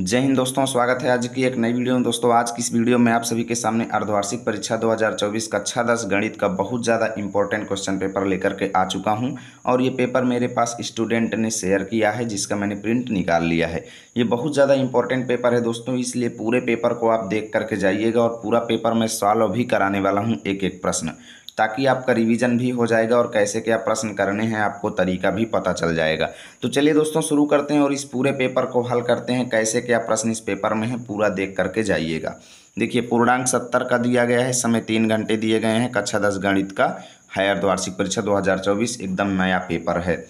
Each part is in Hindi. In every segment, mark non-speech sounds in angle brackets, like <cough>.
जय हिंद दोस्तों स्वागत है आज की एक नई वीडियो में दोस्तों आज की इस वीडियो में आप सभी के सामने अर्धवार्षिक परीक्षा 2024 कक्षा दस गणित का बहुत ज़्यादा इंपॉर्टेंट क्वेश्चन पेपर लेकर के आ चुका हूं और ये पेपर मेरे पास स्टूडेंट ने शेयर किया है जिसका मैंने प्रिंट निकाल लिया है ये बहुत ज़्यादा इंपॉर्टेंट पेपर है दोस्तों इसलिए पूरे पेपर को आप देख करके जाइएगा और पूरा पेपर मैं सॉल्व भी कराने वाला हूँ एक एक प्रश्न ताकि आपका रिवीजन भी हो जाएगा और कैसे क्या प्रश्न करने हैं आपको तरीका भी पता चल जाएगा तो चलिए दोस्तों शुरू करते हैं और इस पूरे पेपर को हल करते हैं कैसे क्या प्रश्न इस पेपर में है पूरा देख करके जाइएगा देखिए पूर्णांक सत्तर का दिया गया है समय तीन घंटे दिए गए हैं कक्षा दस गणित का हायर द्वार्षिक परीक्षा दो एकदम नया पेपर है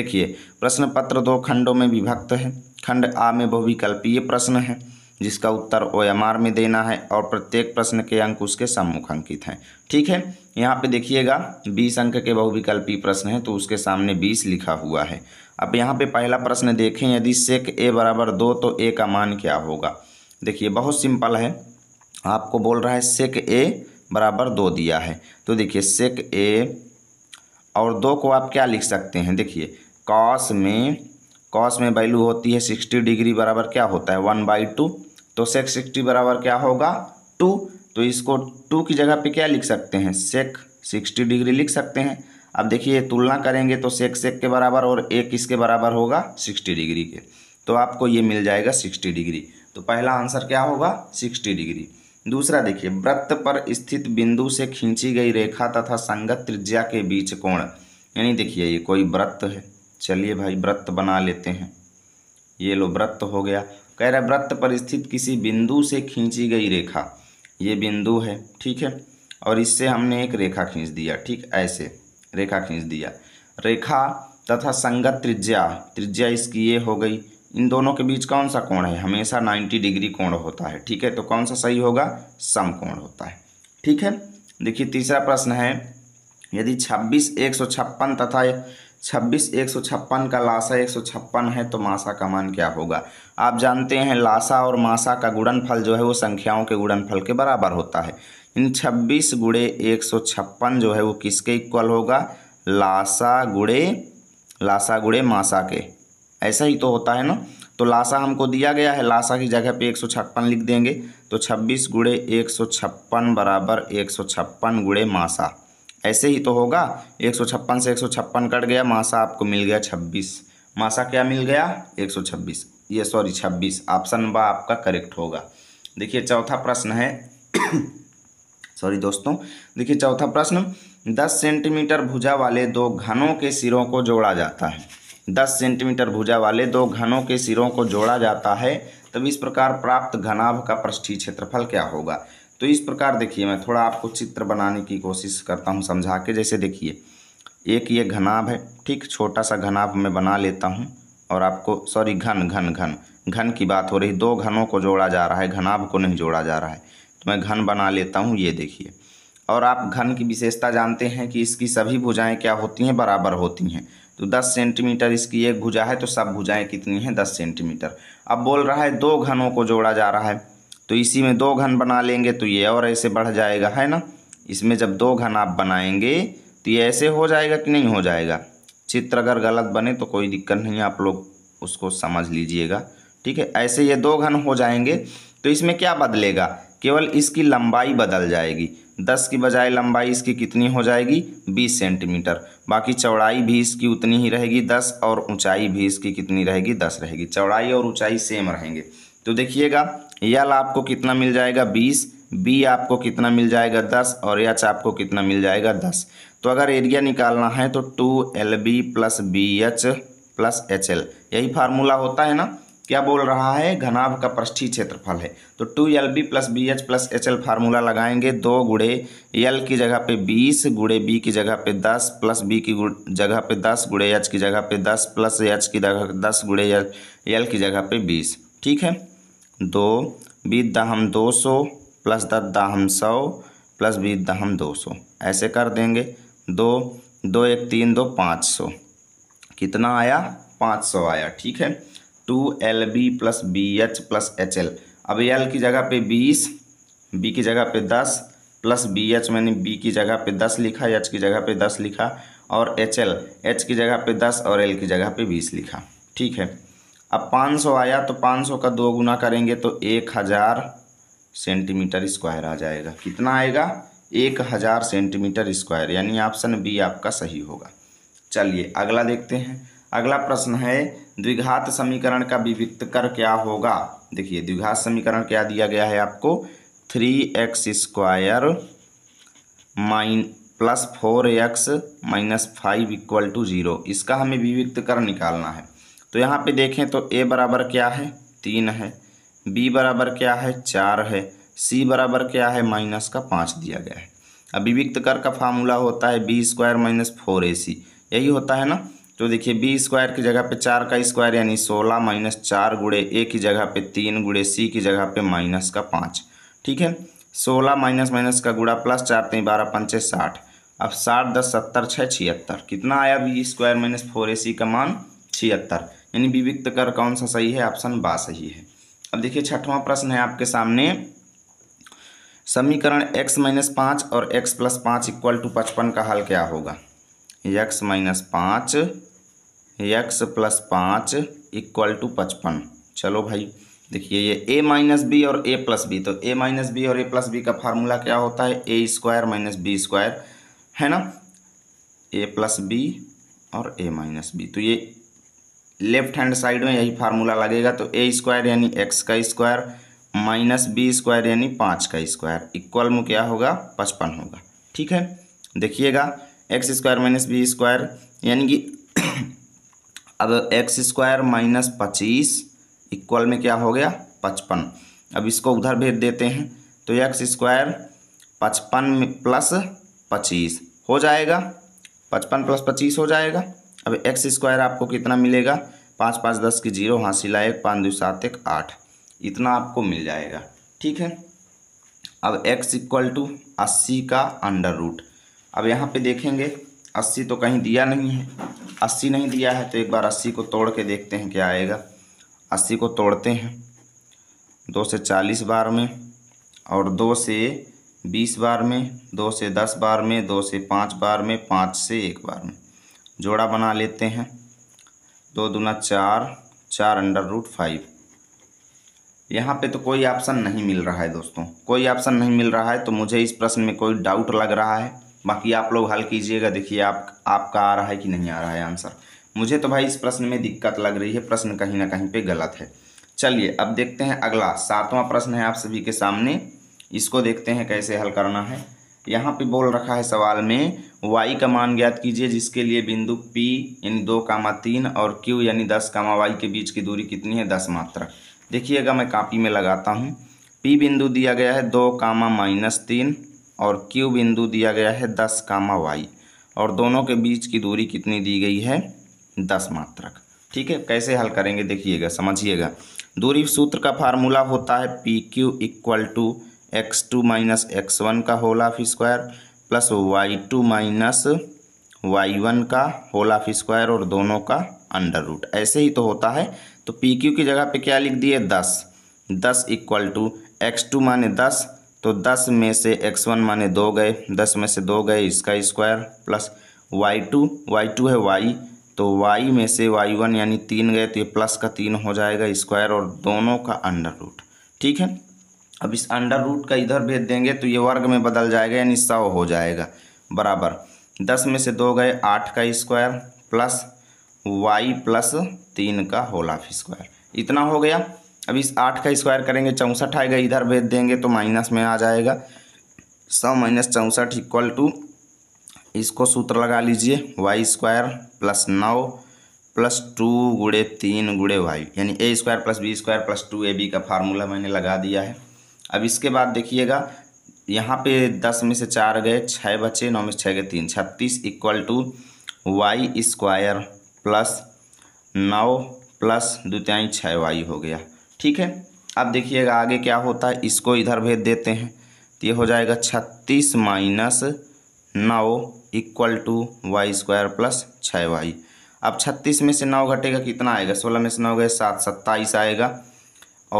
देखिए प्रश्न पत्र दो खंडों में विभक्त है खंड आ में बहुविकल्पीय प्रश्न है जिसका उत्तर ओ में देना है और प्रत्येक प्रश्न के अंक उसके सम्मुख अंकित हैं ठीक है यहाँ पे देखिएगा 20 अंक के बहुविकल्पी प्रश्न हैं तो उसके सामने 20 लिखा हुआ है अब यहाँ पे पहला प्रश्न देखें यदि सेक ए बराबर दो तो ए का मान क्या होगा देखिए बहुत सिंपल है आपको बोल रहा है सेक ए बराबर दो दिया है तो देखिए सेक ए और दो को आप क्या लिख सकते हैं देखिए कॉस में कॉस में वैल्यू होती है सिक्सटी डिग्री बराबर क्या होता है वन बाई टू तो सेक सिक्सटी बराबर क्या होगा टू तो इसको टू की जगह पे क्या लिख सकते हैं सेक सिक्सटी डिग्री लिख सकते हैं अब देखिए तुलना करेंगे तो सेक सेक के बराबर और एक इसके बराबर होगा सिक्सटी डिग्री के तो आपको ये मिल जाएगा सिक्सटी डिग्री तो पहला आंसर क्या होगा सिक्सटी डिग्री दूसरा देखिए व्रत पर स्थित बिंदु से खींची गई रेखा तथा संगत त्रिज्या के बीच कोण यानी देखिए ये कोई व्रत है चलिए भाई व्रत बना लेते हैं ये लो व्रत हो गया कह रहा है वृत्त पर स्थित किसी बिंदु से खींची गई रेखा ये बिंदु है ठीक है और इससे हमने एक रेखा खींच दिया ठीक ऐसे रेखा खींच दिया रेखा तथा संगत त्रिज्या त्रिज्या इसकी ये हो गई इन दोनों के बीच कौन सा कोण है हमेशा 90 डिग्री कोण होता है ठीक है तो कौन सा सही होगा सम कोण होता है ठीक है देखिए तीसरा प्रश्न है यदि 26 एक तथा छब्बीस एक सौ छप्पन का लासा एक सौ छप्पन है तो मासा का मान क्या होगा आप जानते हैं लासा और मासा का गुणनफल जो है वो संख्याओं के गुणनफल के बराबर होता है इन छब्बीस गुड़े एक सौ छप्पन जो है वो किसके इक्वल होगा लासा गुड़े लासा गुड़े मासा के ऐसा ही तो होता है ना तो लासा हमको दिया गया है लासा की जगह पे एक सौ छप्पन लिख देंगे तो छब्बीस गुड़े एक सौ छप्पन बराबर एक सौ छप्पन गुड़े मासा ऐसे ही तो होगा एक सौ छप्पन से एक सौ छप्पन कट गया मासा आपको मिल गया छब्बीस मासा क्या मिल गया एक सौ छब्बीस ये सॉरी छब्बीस ऑप्शन बा आपका करेक्ट होगा देखिए चौथा प्रश्न है सॉरी <coughs> दोस्तों देखिए चौथा प्रश्न दस सेंटीमीटर भुजा वाले दो घनों के सिरों को जोड़ा जाता है दस सेंटीमीटर भुजा वाले दो घनों के सिरों को जोड़ा जाता है तब इस प्रकार प्राप्त घनाभ का पृष्ठीय क्षेत्रफल क्या होगा तो इस प्रकार देखिए मैं थोड़ा आपको चित्र बनाने की कोशिश करता हूँ समझा के जैसे देखिए एक ये घनाभ है ठीक छोटा सा घनाभ मैं बना लेता हूँ और आपको सॉरी घन घन घन घन की बात हो रही दो घनों को जोड़ा जा रहा है घनाभ को नहीं जोड़ा जा रहा है तो मैं घन बना लेता हूँ ये देखिए और आप घन की विशेषता जानते हैं कि इसकी सभी भुजाएं क्या होती हैं बराबर होती हैं तो 10 सेंटीमीटर इसकी एक भुजा है तो सब भुजाएं कितनी हैं 10 सेंटीमीटर अब बोल रहा है दो घनों को जोड़ा जा रहा है तो इसी में दो घन बना लेंगे तो ये और ऐसे बढ़ जाएगा है ना इसमें जब दो घन आप बनाएंगे तो ये ऐसे हो जाएगा कि नहीं हो जाएगा चित्र अगर गलत बने तो कोई दिक्कत नहीं आप लोग उसको समझ लीजिएगा ठीक है ऐसे ये दो घन हो जाएंगे तो इसमें क्या बदलेगा केवल इसकी लंबाई बदल जाएगी दस की बजाय लंबाई इसकी कितनी हो जाएगी बीस सेंटीमीटर बाकी चौड़ाई भी इसकी उतनी ही रहेगी दस और ऊंचाई भी इसकी कितनी रहेगी दस रहेगी चौड़ाई और ऊंचाई सेम रहेंगे तो देखिएगा यल आपको कितना मिल जाएगा बीस बी आपको कितना मिल जाएगा दस और एच आपको कितना मिल जाएगा दस तो अगर एरिया निकालना है तो two L B plus B H plus H L यही फार्मूला होता है ना क्या बोल रहा है घनाभ का पृष्ठी क्षेत्रफल है तो two L B plus B H plus H L formula लगाएंगे दो गुड़े एल की जगह पे बीस गुड़े बी की जगह पे दस प्लस बी की जगह पे दस गुड़े एच की जगह पे दस प्लस एच की जगह दस गुड़े एल की जगह पे बीस ठीक है दो बीत दाहम दो सौ प्लस दस दाहम सौ प्लस बीत दाहम दो सौ ऐसे कर देंगे दो दो एक तीन दो पाँच सौ कितना आया पाँच सौ आया ठीक है two L B plus B H plus H L अब एल की जगह पे बीस बी की जगह पे दस प्लस बी एच मैंने बी की जगह पे दस लिखा एच की जगह पे दस लिखा और एच एल एच की जगह पे दस और एल की जगह पे बीस लिखा ठीक है अब 500 आया तो 500 का दो गुना करेंगे तो एक हज़ार सेंटीमीटर स्क्वायर आ जाएगा कितना आएगा एक हज़ार सेंटीमीटर स्क्वायर यानी ऑप्शन बी आपका सही होगा चलिए अगला देखते हैं अगला प्रश्न है द्विघात समीकरण का विविक्त कर क्या होगा देखिए द्विघात समीकरण क्या दिया गया है आपको three X square minus plus four X minus five equal to zero इसका हमें कर निकालना है तो यहाँ पे देखें तो ए बराबर क्या है तीन है बी बराबर क्या है चार है सी बराबर क्या है माइनस का पाँच दिया गया है अभिव्यक्त कर का फार्मूला होता है B square minus four A C यही होता है ना तो देखिए बी स्क्वायर की जगह पे चार का स्क्वायर यानी सोलह माइनस चार गुड़े ए की जगह पे तीन गुड़े सी की जगह पे माइनस का पाँच ठीक है सोलह माइनस माइनस का गुड़ा प्लस चार तीन बारह पंचे साठ अब साठ दस सत्तर छः छिहत्तर कितना आया B square minus four A C का मान छिहत्तर यानी विविक्त कर कौन सा सही है ऑप्शन बा सही है अब देखिए छठवां प्रश्न है आपके सामने समीकरण x माइनस पाँच और x प्लस पाँच इक्वल टू पचपन का हल क्या होगा x माइनस पाँच एक्स प्लस पाँच इक्वल टू पचपन चलो भाई देखिए ये a माइनस बी और a प्लस बी तो a माइनस बी और a प्लस बी का फार्मूला क्या होता है A square minus B square है ना a प्लस बी और a माइनस बी तो ये लेफ्ट हैंड साइड में यही फार्मूला लगेगा तो ए स्क्वायर यानी एक्स का स्क्वायर माइनस बी स्क्वायर यानी पाँच का स्क्वायर इक्वल में क्या होगा पचपन होगा ठीक है देखिएगा X square minus B square यानी कि <coughs> अब एक्स स्क्वायर माइनस पच्चीस इक्वल में क्या हो गया पचपन अब इसको उधर भेज देते हैं तो एक्स स्क्वायर पचपन प्लस पच्चीस हो जाएगा पचपन प्लस पच्चीस हो जाएगा अब एक्स स्क्वायर आपको कितना मिलेगा पाँच पाँच दस की जीरो हाँ सिला एक पाँच दो सात एक आठ इतना आपको मिल जाएगा ठीक है अब x इक्वल टू अस्सी का अंडर रूट अब यहाँ पे देखेंगे अस्सी तो कहीं दिया नहीं है अस्सी नहीं दिया है तो एक बार अस्सी को तोड़ के देखते हैं क्या आएगा अस्सी को तोड़ते हैं दो से चालीस बार में और दो से बीस बार में दो से दस बार में दो से पाँच बार में पाँच से एक बार में जोड़ा बना लेते हैं दो दूना चार चार अंडर रूट फाइव यहाँ पे तो कोई ऑप्शन नहीं मिल रहा है दोस्तों कोई ऑप्शन नहीं मिल रहा है तो मुझे इस प्रश्न में कोई डाउट लग रहा है बाकी आप लोग हल कीजिएगा देखिए आप आपका आ रहा है कि नहीं आ रहा है आंसर मुझे तो भाई इस प्रश्न में दिक्कत लग रही है प्रश्न कहीं ना कहीं पे गलत है चलिए अब देखते हैं अगला सातवां प्रश्न है आप सभी के सामने इसको देखते हैं कैसे हल करना है यहाँ पे बोल रखा है सवाल में वाई का मान ज्ञात कीजिए जिसके लिए बिंदु पी यानी दो कामा तीन और क्यू यानी दस कामा वाई के बीच की दूरी कितनी है दस मात्रा देखिएगा मैं कापी में लगाता हूँ पी बिंदु दिया गया है दो कामा माइनस तीन और क्यू बिंदु दिया गया है दस कामा वाई और दोनों के बीच की दूरी कितनी दी गई है दस मात्रक ठीक है कैसे हल करेंगे देखिएगा समझिएगा दूरी सूत्र का फार्मूला होता है P Q equal to X two minus X one का whole of square plus Y two minus Y one का होल ऑफ स्क्वायर और दोनों का अंडर रूट ऐसे ही तो होता है तो पी क्यू की जगह पे क्या लिख दिए दस दस इक्वल टू एक्स टू माने दस तो दस में से एक्स वन माने दो गए दस में से दो गए इसका square plus Y two Y two है वाई तो वाई में से वाई वन यानी तीन गए तो ये प्लस का तीन हो जाएगा स्क्वायर और दोनों का अंडर रूट ठीक है अब इस अंडर रूट का इधर भेज देंगे तो ये वर्ग में बदल जाएगा यानी सौ हो जाएगा बराबर दस में से दो गए आठ का स्क्वायर प्लस वाई प्लस तीन का होल ऑफ स्क्वायर इतना हो गया अब इस आठ का स्क्वायर करेंगे चौंसठ आएगा इधर भेज देंगे तो माइनस में आ जाएगा सौ माइनस चौंसठ इक्वल टू इसको सूत्र लगा लीजिए वाई स्क्वायर प्लस नौ प्लस टू गुड़े तीन गुड़े वाई यानी A square plus B square plus two A B का फार्मूला मैंने लगा दिया है अब इसके बाद देखिएगा यहाँ पे दस में से चार गए छः बचे नौ में से छः गए तीन छत्तीस equal to Y square plus नौ प्लस द्वितियाई छः वाई हो गया ठीक है अब देखिएगा आगे क्या होता है इसको इधर भेज देते हैं तो ये हो जाएगा छत्तीस माइनस नौ equal to Y square plus छः वाई अब छत्तीस में से नौ घटेगा कितना आएगा सोलह में से नौ गए सात सत्ताईस आएगा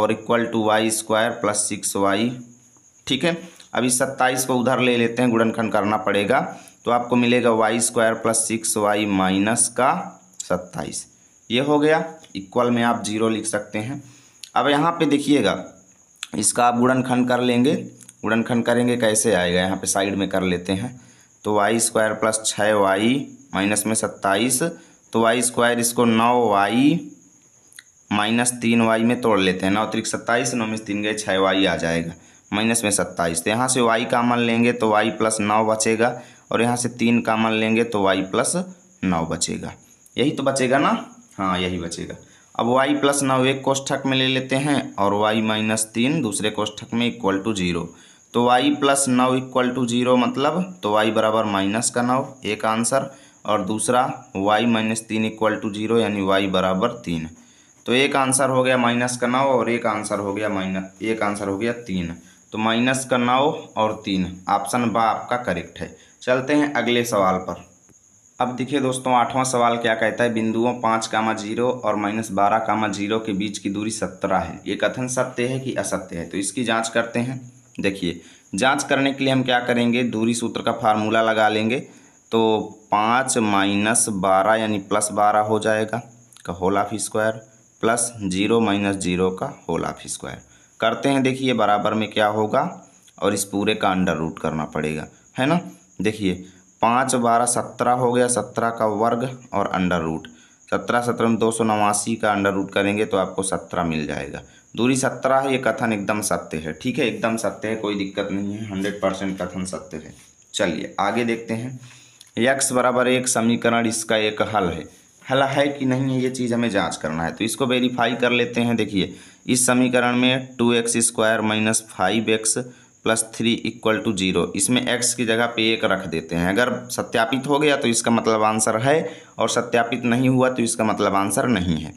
और equal to Y square plus six Y ठीक है अभी सत्ताईस को उधर ले लेते हैं गुणनखंड करना पड़ेगा तो आपको मिलेगा Y square plus six Y minus का सत्ताईस ये हो गया इक्वल में आप जीरो लिख सकते हैं अब यहाँ पे देखिएगा इसका आप गुणनखंड कर लेंगे गुणनखंड करेंगे कैसे आएगा यहाँ पे साइड में कर लेते हैं तो वाई स्क्वायर प्लस छः वाई माइनस में सत्ताईस तो वाई स्क्वायर इसको नौ वाई माइनस तीन वाई में तोड़ लेते हैं नौ त्रिक सत्ताईस नौ में तीन गए छः वाई आ जाएगा माइनस में सत्ताईस तो यहाँ से वाई का मन लेंगे तो वाई प्लस नौ बचेगा और यहाँ से तीन का मन लेंगे तो वाई प्लस नौ बचेगा यही तो बचेगा ना हाँ यही बचेगा अब वाई प्लस नौ एक कोष्ठक में ले लेते हैं और वाई माइनस तीन दूसरे कोष्ठक में इक्वल टू जीरो तो वाई प्लस नौ इक्वल टू जीरो मतलब तो वाई बराबर माइनस का नौ एक आंसर और दूसरा वाई माइनस तीन इक्वल टू जीरो यानी वाई बराबर तीन तो एक आंसर हो गया माइनस का नौ और एक आंसर हो गया माइनस एक आंसर हो गया तीन तो माइनस का नौ और तीन ऑप्शन बा आपका करेक्ट है चलते हैं अगले सवाल पर अब देखिए दोस्तों आठवां सवाल क्या कहता है बिंदुओं पाँच कामा जीरो और माइनस बारह कामा जीरो के बीच की दूरी सत्रह है ये कथन सत्य है कि असत्य है तो इसकी जांच करते हैं देखिए जांच करने के लिए हम क्या करेंगे दूरी सूत्र का फार्मूला लगा लेंगे तो पाँच माइनस बारह यानी प्लस बारह हो जाएगा का whole of square plus zero minus zero का होल हाफ स्क्वायर करते हैं देखिए बराबर में क्या होगा और इस पूरे का अंडर रूट करना पड़ेगा है ना देखिए पाँच बारह सत्रह हो गया सत्रह का वर्ग और अंडर रूट सत्रह सत्रह में दो सौ नवासी का अंडर रूट करेंगे तो आपको सत्रह मिल जाएगा दूरी सत्रह है ये कथन एकदम सत्य है ठीक है एकदम सत्य है कोई दिक्कत नहीं है हंड्रेड परसेंट कथन सत्य है चलिए आगे देखते हैं यक्स बराबर एक समीकरण इसका एक हल है हला है कि नहीं है ये चीज़ हमें जांच करना है तो इसको वेरीफाई कर लेते हैं देखिए इस समीकरण में two X square minus five X plus three equal to zero इसमें एक्स की जगह पे एक रख देते हैं अगर सत्यापित हो गया तो इसका मतलब आंसर है और सत्यापित नहीं हुआ तो इसका मतलब आंसर नहीं है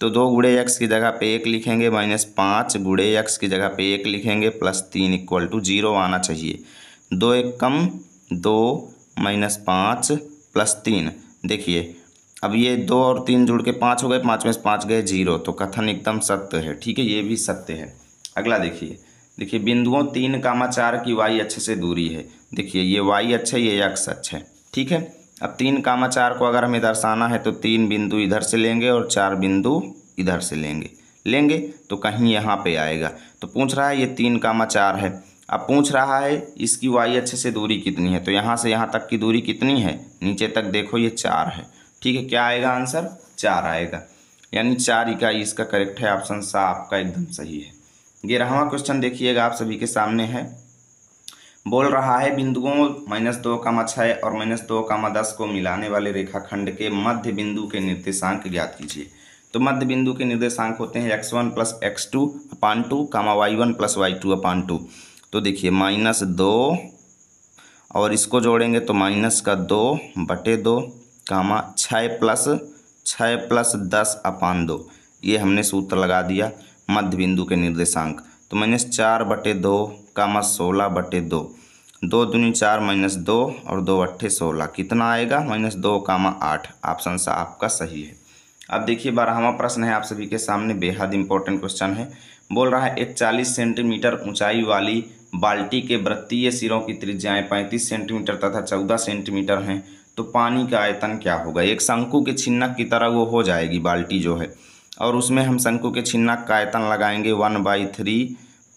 तो दो गुड़े एक्स की जगह पे एक लिखेंगे माइनस पाँच गुड़े एक्स की जगह पे एक लिखेंगे प्लस तीन इक्वल टू जीरो आना चाहिए दो एक कम दो माइनस पाँच प्लस तीन देखिए अब ये दो और तीन जुड़ के पाँच हो गए पाँच में से पाँच गए जीरो तो कथन एकदम सत्य है ठीक है ये भी सत्य है अगला देखिए देखिए बिंदुओं तीन कामा चार की वाई अच्छे से दूरी है देखिए ये वाई अच्छा ये यक्स अच्छा है ठीक है अब तीन कामा चार को अगर हमें दर्शाना है तो तीन बिंदु इधर से लेंगे और चार बिंदु इधर से लेंगे लेंगे तो कहीं यहाँ पर आएगा तो पूछ रहा है ये तीन कामा चार है अब पूछ रहा है इसकी वाई अच्छे से दूरी कितनी है तो यहाँ से यहाँ तक की दूरी कितनी है नीचे तक देखो ये चार है ठीक है क्या आएगा आंसर चार आएगा यानी चार इकाई इसका करेक्ट है ऑप्शन सा आपका एकदम सही है ग्यारहवा क्वेश्चन देखिएगा आप सभी के सामने है बोल रहा है बिंदुओं माइनस दो का मा छः और माइनस दो का मा दस को मिलाने वाले रेखाखंड के मध्य बिंदु के निर्देशांक ज्ञात कीजिए तो मध्य बिंदु के निर्देशांक होते हैं X one plus X two upon two comma Y one plus Y two upon two तो देखिए माइनस दो और इसको जोड़ेंगे तो माइनस का दो बटे दो कामा छः प्लस छः प्लस दस अपान दो ये हमने सूत्र लगा दिया मध्य बिंदु के निर्देशांक तो माइनस चार बटे दो कामा सोलह बटे दो दो दूनी चार माइनस दो और दो अट्ठे सोलह कितना आएगा माइनस दो कामा आठ ऑप्शन सा आपका सही है अब देखिए बारहवा प्रश्न है आप सभी के सामने बेहद इंपॉर्टेंट क्वेश्चन है बोल रहा है एक चालीस सेंटीमीटर ऊंचाई वाली बाल्टी के वृत्तीय सिरों की त्रिज्याएं पैंतीस सेंटीमीटर तथा चौदह सेंटीमीटर हैं तो पानी का आयतन क्या होगा एक शंकु के छिन्नक की तरह वो हो जाएगी बाल्टी जो है और उसमें हम शंकु के छिन्नक का आयतन लगाएंगे one by three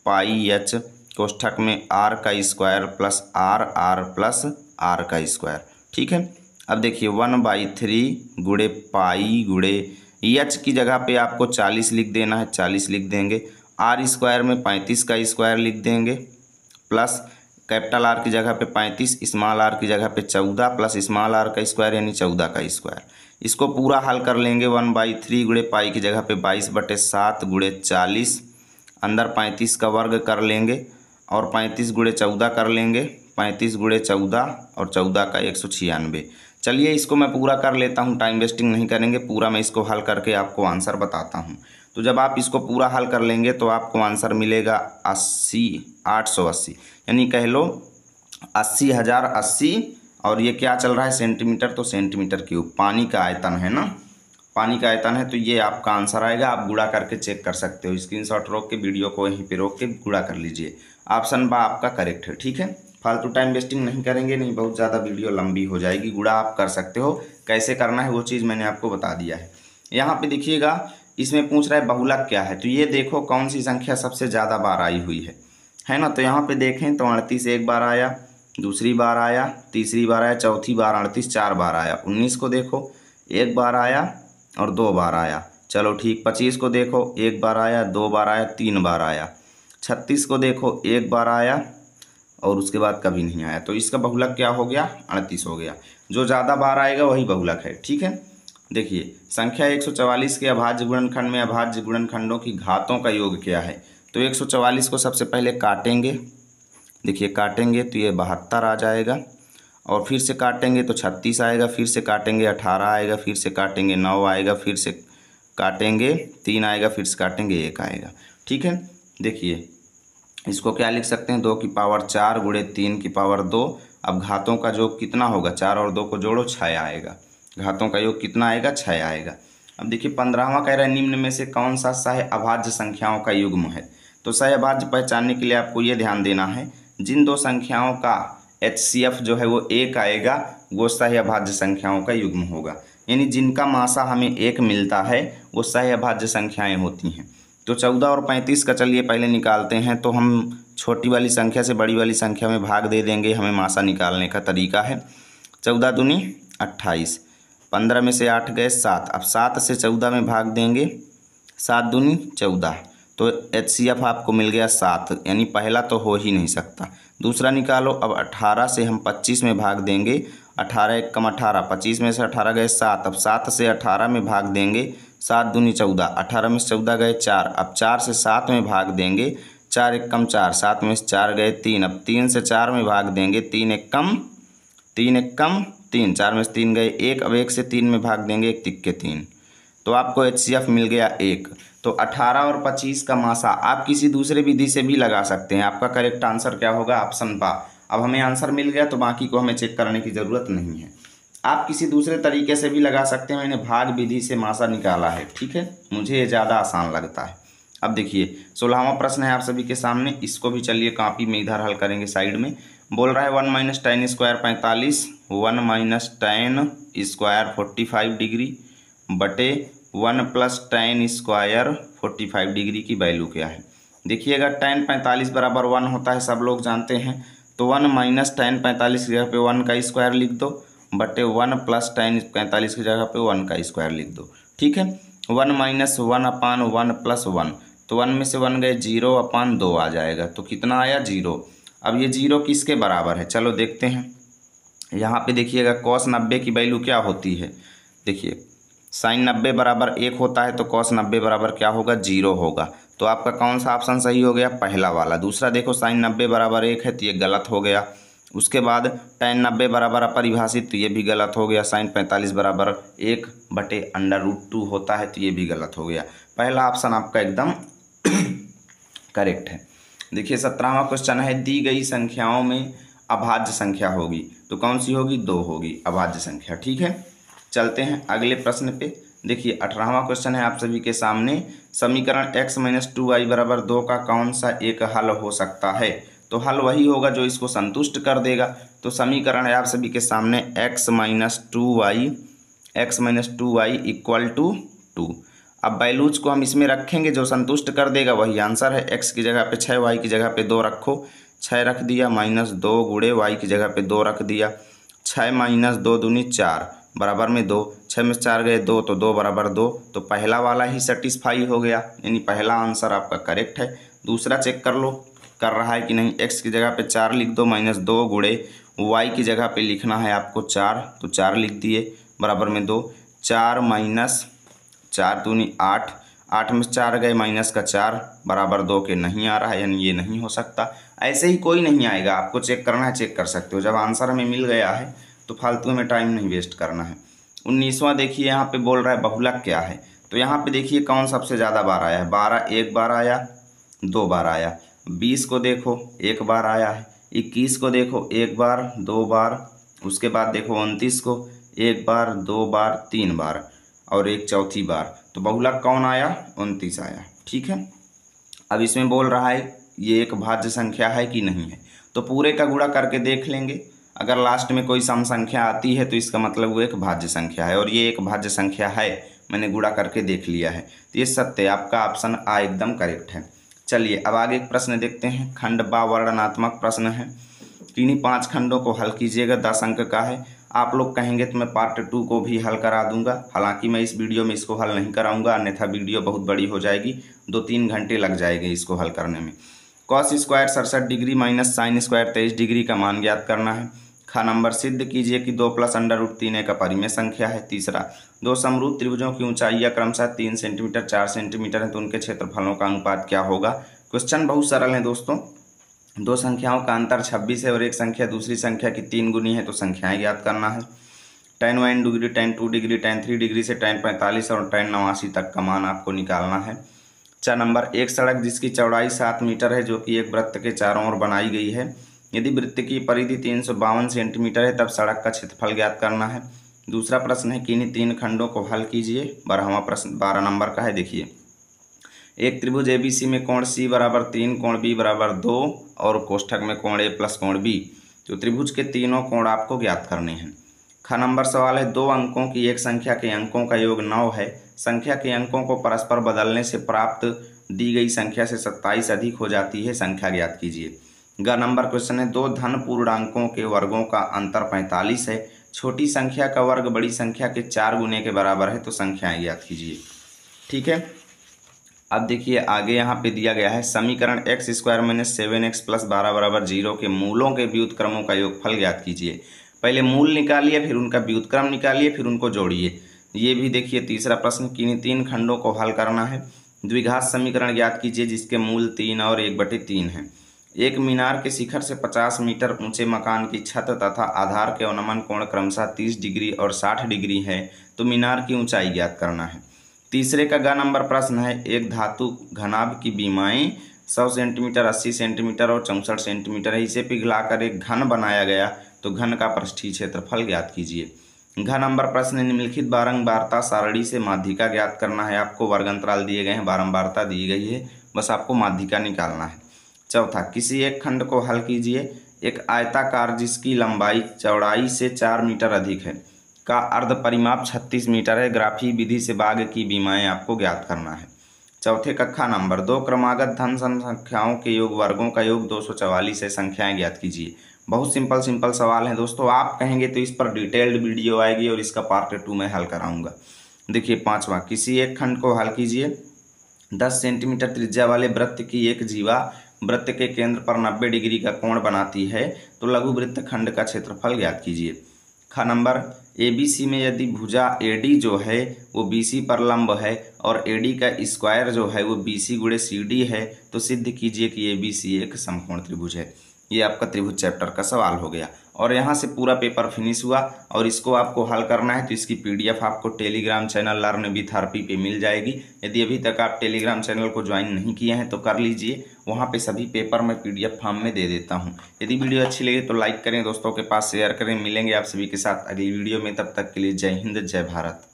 pi H कोष्ठक में आर का square plus R R plus R का स्क्वायर ठीक है अब देखिए वन बाई थ्री गुड़े पाई गुड़े एच की जगह पे आपको चालीस लिख देना है चालीस लिख देंगे आर स्क्वायर में पैंतीस का स्क्वायर लिख देंगे प्लस कैपिटल आर की जगह पे पैंतीस स्मॉल आर की जगह पे चौदह प्लस स्मॉल आर का स्क्वायर यानी चौदह का स्क्वायर इसको पूरा हल कर लेंगे वन बाई थ्री गुड़े पाई की जगह पे बाईस बटे सात गुड़े चालीस अंदर पैंतीस का वर्ग कर लेंगे और पैंतीस गुड़े चौदह कर लेंगे पैंतीस गुड़े चौदह और चौदह का एक सौ छियानवे चलिए इसको मैं पूरा कर लेता हूँ टाइम वेस्टिंग नहीं करेंगे पूरा मैं इसको हल करके आपको आंसर बताता हूँ तो जब आप इसको पूरा हल कर लेंगे तो आपको आंसर मिलेगा अस्सी आठ सौ अस्सी यानी कह लो अस्सी हज़ार अस्सी और ये क्या चल रहा है सेंटीमीटर तो सेंटीमीटर क्यूब पानी का आयतन है ना पानी का आयतन है तो ये आपका आंसर आएगा आप गुड़ा करके चेक कर सकते हो स्क्रीन शॉट रोक के वीडियो को यहीं पर रोक के गुड़ा कर लीजिए ऑप्शन बा आपका करेक्ट है ठीक है फालतू टाइम वेस्टिंग नहीं करेंगे नहीं बहुत ज़्यादा वीडियो लंबी हो जाएगी गुड़ा आप कर सकते हो कैसे करना है वो चीज़ मैंने आपको बता दिया है यहाँ पे देखिएगा इसमें पूछ रहा है बहुलक क्या है तो ये देखो कौन सी संख्या सबसे ज़्यादा बार आई हुई है है ना तो यहाँ पे देखें तो अड़तीस एक बार आया दूसरी बार आया तीसरी बार आया चौथी बार अड़तीस चार बार आया उन्नीस को देखो एक बार आया और दो बार आया चलो ठीक पच्चीस को देखो एक बार आया दो बार आया तीन बार आया छत्तीस को देखो एक बार आया और उसके बाद कभी नहीं आया तो इसका बहुलक क्या हो गया अड़तीस हो गया जो ज़्यादा बार आएगा वही बहुलक है ठीक है देखिए संख्या 144 के अभाज्य गुणनखंड में अभाज्य गुणनखंडों की घातों का योग क्या है तो 144 को सबसे पहले काटेंगे देखिए काटेंगे तो ये बहत्तर आ जाएगा और फिर से काटेंगे तो छत्तीस आएगा फिर से काटेंगे अठारह आएगा फिर से काटेंगे नौ आएगा फिर से काटेंगे तीन आएगा फिर से काटेंगे एक आएगा ठीक है देखिए इसको क्या लिख सकते हैं दो की पावर चार गुड़े तीन की पावर दो अब घातों का जो कितना होगा चार और दो को जोड़ो छः आएगा घातों का योग कितना आएगा छः आएगा अब देखिए पंद्रहवा कह रहा है निम्न में से कौन सा सह अभाज्य संख्याओं का युग्म है तो सह अभाज्य पहचानने के लिए आपको ये ध्यान देना है जिन दो संख्याओं का एच सी एफ जो है वो एक आएगा वो सह अभाज्य संख्याओं का युग्म होगा यानी जिनका मासा हमें एक मिलता है वो सह अभाज्य संख्याएँ होती हैं तो चौदह और पैंतीस का चलिए पहले निकालते हैं तो हम छोटी वाली संख्या से बड़ी वाली संख्या में भाग दे देंगे हमें मासा निकालने का तरीका है चौदह दूनी अट्ठाईस पंद्रह में से आठ गए सात अब सात से चौदह में भाग देंगे सात दूनी चौदह तो एच सी एफ आपको मिल गया सात यानी पहला तो हो ही नहीं सकता दूसरा निकालो अब अठारह से हम पच्चीस में भाग देंगे अठारह एक कम अठारह पच्चीस में से अठारह गए सात अब सात से अठारह में भाग देंगे सात दूनी चौदह अठारह में से चौदह गए चार अब चार से सात में भाग देंगे चार एक कम चार सात में से चार गए तीन अब तीन से चार में भाग देंगे तीन एक कम तीन एक कम तीन चार में से तीन गए एक अब एक से तीन में भाग देंगे एक तिक्के तीन तो आपको एच मिल गया एक तो 18 और 25 का मासा आप किसी दूसरे विधि से भी लगा सकते हैं आपका करेक्ट आंसर क्या होगा ऑप्शन बा अब हमें आंसर मिल गया तो बाकी को हमें चेक करने की ज़रूरत नहीं है आप किसी दूसरे तरीके से भी लगा सकते हैं मैंने भाग विधि से मासा निकाला है ठीक है मुझे ये ज़्यादा आसान लगता है अब देखिए सोलहवा प्रश्न है आप सभी के सामने इसको भी चलिए कापी में इधर हल करेंगे साइड में बोल रहा है वन माइनस टेन स्क्वायर पैंतालीस one minus tan square forty five degree बटे one plus tan square forty five degree की वैल्यू क्या है देखिएगा टेन पैंतालीस बराबर वन होता है सब लोग जानते हैं तो वन माइनस टेन पैंतालीस की जगह पे वन का स्क्वायर लिख दो बटे वन प्लस टेन पैंतालीस की जगह पे वन का स्क्वायर लिख दो ठीक है one minus one upon one plus one तो वन में से वन गए जीरो अपान दो आ जाएगा तो कितना आया जीरो अब ये जीरो किसके बराबर है चलो देखते हैं यहाँ पे देखिएगा कॉस नब्बे की वैल्यू क्या होती है देखिए साइन नब्बे बराबर एक होता है तो कॉस नब्बे बराबर क्या होगा जीरो होगा तो आपका कौन सा ऑप्शन सही हो गया पहला वाला दूसरा देखो साइन नब्बे बराबर एक है तो ये गलत हो गया उसके बाद टेन नब्बे बराबर अपरिभाषित तो ये भी गलत हो गया साइन पैंतालीस बराबर एक बटे अंडर रूट टू होता है तो ये भी गलत हो गया पहला ऑप्शन आपका एकदम करेक्ट <coughs> है देखिए सत्रहवा क्वेश्चन है दी गई संख्याओं में अभाज्य संख्या होगी तो कौन सी होगी दो होगी अभाज्य संख्या ठीक है चलते हैं अगले प्रश्न पे देखिए अठारहवा क्वेश्चन है आप सभी के सामने समीकरण एक्स माइनस टू वाई बराबर दो का कौन सा एक हल हो सकता है तो हल वही होगा जो इसको संतुष्ट कर देगा तो समीकरण है आप सभी के सामने X minus two Y X minus two Y equal to two अब बैलूज को हम इसमें रखेंगे जो संतुष्ट कर देगा वही आंसर है एक्स की जगह पे छः वाई की जगह पे दो रखो छः रख दिया माइनस दो गुड़े वाई की जगह पे दो रख दिया छः माइनस दो दूनी चार बराबर में दो छः में चार गए दो तो दो बराबर दो तो पहला वाला ही सेटिस्फाई हो गया यानी पहला आंसर आपका करेक्ट है दूसरा चेक कर लो कर रहा है कि नहीं एक्स की जगह पर चार लिख दो माइनस दो गुड़े वाई की जगह पर लिखना है आपको चार तो चार लिख दिए बराबर में दो चार माइनस चार दूनी आठ आठ में चार गए माइनस का चार बराबर दो के नहीं आ रहा है यानी ये नहीं हो सकता ऐसे ही कोई नहीं आएगा आपको चेक करना है चेक कर सकते हो जब आंसर हमें मिल गया है तो फालतू में टाइम नहीं वेस्ट करना है उन्नीसवां देखिए यहाँ पे बोल रहा है बहुलक क्या है तो यहाँ पे देखिए कौन सबसे ज़्यादा बार आया है बारह एक बार आया दो बार आया बीस को देखो एक बार आया है इक्कीस को देखो एक बार दो बार उसके बाद देखो उनतीस को एक बार दो बार तीन बार और एक चौथी बार तो बहुलक कौन आया उनतीस आया ठीक है अब इसमें बोल रहा है ये एक भाज्य संख्या है कि नहीं है तो पूरे का गुड़ा करके देख लेंगे अगर लास्ट में कोई सम संख्या आती है तो इसका मतलब वो एक भाज्य संख्या है और ये एक भाज्य संख्या है मैंने गुड़ा करके देख लिया है तो ये सत्य आपका ऑप्शन आ एकदम करेक्ट है चलिए अब आगे एक प्रश्न देखते हैं खंड बा वर्णनात्मक प्रश्न है किन्हीं पांच खंडों को हल कीजिएगा दस अंक का है आप लोग कहेंगे तो मैं पार्ट टू को भी हल करा दूंगा हालांकि मैं इस वीडियो में इसको हल नहीं कराऊंगा अन्यथा वीडियो बहुत बड़ी हो जाएगी दो तीन घंटे लग जाएंगे इसको हल करने में कॉस स्क्वायर सड़सठ डिग्री माइनस साइन स्क्वायर तेईस डिग्री का मान ज्ञात करना है खा नंबर सिद्ध कीजिए कि दो प्लस अंडर रूट तीन एक अपरिमेय संख्या है तीसरा दो समरूप त्रिभुजों की ऊंचाई या क्रमशः तीन सेंटीमीटर चार सेंटीमीटर है तो उनके क्षेत्रफलों का अनुपात क्या होगा क्वेश्चन बहुत सरल है दोस्तों दो संख्याओं का अंतर छब्बीस है और एक संख्या दूसरी संख्या की तीन गुनी है तो संख्याएं ज्ञात करना है tan one degree tan two degree tan three degree से टेन पैंतालीस और टेन नवासी तक का मान आपको निकालना है चार नंबर एक सड़क जिसकी चौड़ाई सात मीटर है जो कि एक वृत्त के चारों ओर बनाई गई है यदि वृत्त की परिधि तीन सौ बावन सेंटीमीटर है तब सड़क का क्षेत्रफल ज्ञात करना है दूसरा प्रश्न है कि इन्हीं तीन खंडों को हल कीजिए बारहवा प्रश्न बारह नंबर का है देखिए एक त्रिभुज एबीसी में कोण सी बराबर तीन कोण बी बराबर दो और कोष्ठक में कोण ए प्लस कोण बी तो त्रिभुज के तीनों कोण आपको ज्ञात करने हैं ख नंबर सवाल है दो अंकों की एक संख्या के अंकों का योग नौ है संख्या के अंकों को परस्पर बदलने से प्राप्त दी गई संख्या से सत्ताईस अधिक हो जाती है संख्या ज्ञात कीजिए ग नंबर क्वेश्चन है दो धन पूर्णांकों के वर्गों का अंतर पैंतालीस है छोटी संख्या का वर्ग बड़ी संख्या के चार गुने के बराबर है तो संख्याएं ज्ञात कीजिए ठीक है अब देखिए आगे यहाँ पे दिया गया है समीकरण X square minus seven X plus बारह बराबर जीरो के मूलों के व्युतक्रमों का योगफल ज्ञात कीजिए पहले मूल निकालिए फिर उनका व्युतक्रम निकालिए फिर उनको जोड़िए ये भी देखिए तीसरा प्रश्न किन्हीं तीन खंडों को हल करना है द्विघात समीकरण ज्ञात कीजिए जिसके मूल तीन और एक बटे तीन है एक मीनार के शिखर से 50 मीटर ऊंचे मकान की छत तथा आधार के अवनमन कोण क्रमशः 30 डिग्री और 60 डिग्री है तो मीनार की ऊंचाई ज्ञात करना है तीसरे का ग नंबर प्रश्न है एक धातु घनाब की बीमाएं सौ सेंटीमीटर अस्सी सेंटीमीटर और चौंसठ सेंटीमीटर है इसे पिघलाकर एक घन बनाया गया तो घन का पृष्ठी क्षेत्रफल ज्ञात कीजिए घन नंबर प्रश्न निम्नलिखित बारंबारता सारणी से माध्यिका ज्ञात करना है आपको वर्ग अंतराल दिए गए हैं बारंबारता दी गई है बस आपको माध्यिका निकालना है चौथा किसी एक खंड को हल कीजिए एक आयताकार जिसकी लंबाई चौड़ाई से चार मीटर अधिक है का अर्ध परिमाप 36 मीटर है ग्राफी विधि से बाघ की बीमाएं आपको ज्ञात करना है चौथे कक्षा नंबर दो क्रमागत धन संख्याओं के योग वर्गों का योग दो है संख्याएं ज्ञात कीजिए बहुत सिंपल सिंपल सवाल हैं दोस्तों आप कहेंगे तो इस पर डिटेल्ड वीडियो आएगी और इसका पार्ट टू में हल कराऊंगा देखिए पांचवा किसी एक खंड को हल कीजिए दस सेंटीमीटर त्रिज्या वाले वृत्त की एक जीवा वृत्त के केंद्र पर नब्बे डिग्री का कोण बनाती है तो लघु वृत्त खंड का क्षेत्रफल ज्ञात कीजिए ख नंबर ए बी सी में यदि भुजा ए डी जो है वो बी सी पर लंब है और ए डी का स्क्वायर जो है वो बी सी गुड़े सी डी है तो सिद्ध कीजिए कि ए बी सी एक समकोण त्रिभुज है ये आपका त्रिभुज चैप्टर का सवाल हो गया और यहाँ से पूरा पेपर फिनिश हुआ और इसको आपको हल करना है तो इसकी पीडीएफ आपको टेलीग्राम चैनल लर्न भी थर्पी पे मिल जाएगी यदि अभी तक आप टेलीग्राम चैनल को ज्वाइन नहीं किए हैं तो कर लीजिए वहाँ पे सभी पेपर मैं पीडीएफ फॉर्म में दे देता हूँ यदि वीडियो अच्छी लगे तो लाइक करें दोस्तों के पास शेयर करें मिलेंगे आप सभी के साथ अगली वीडियो में तब तक के लिए जय हिंद जय भारत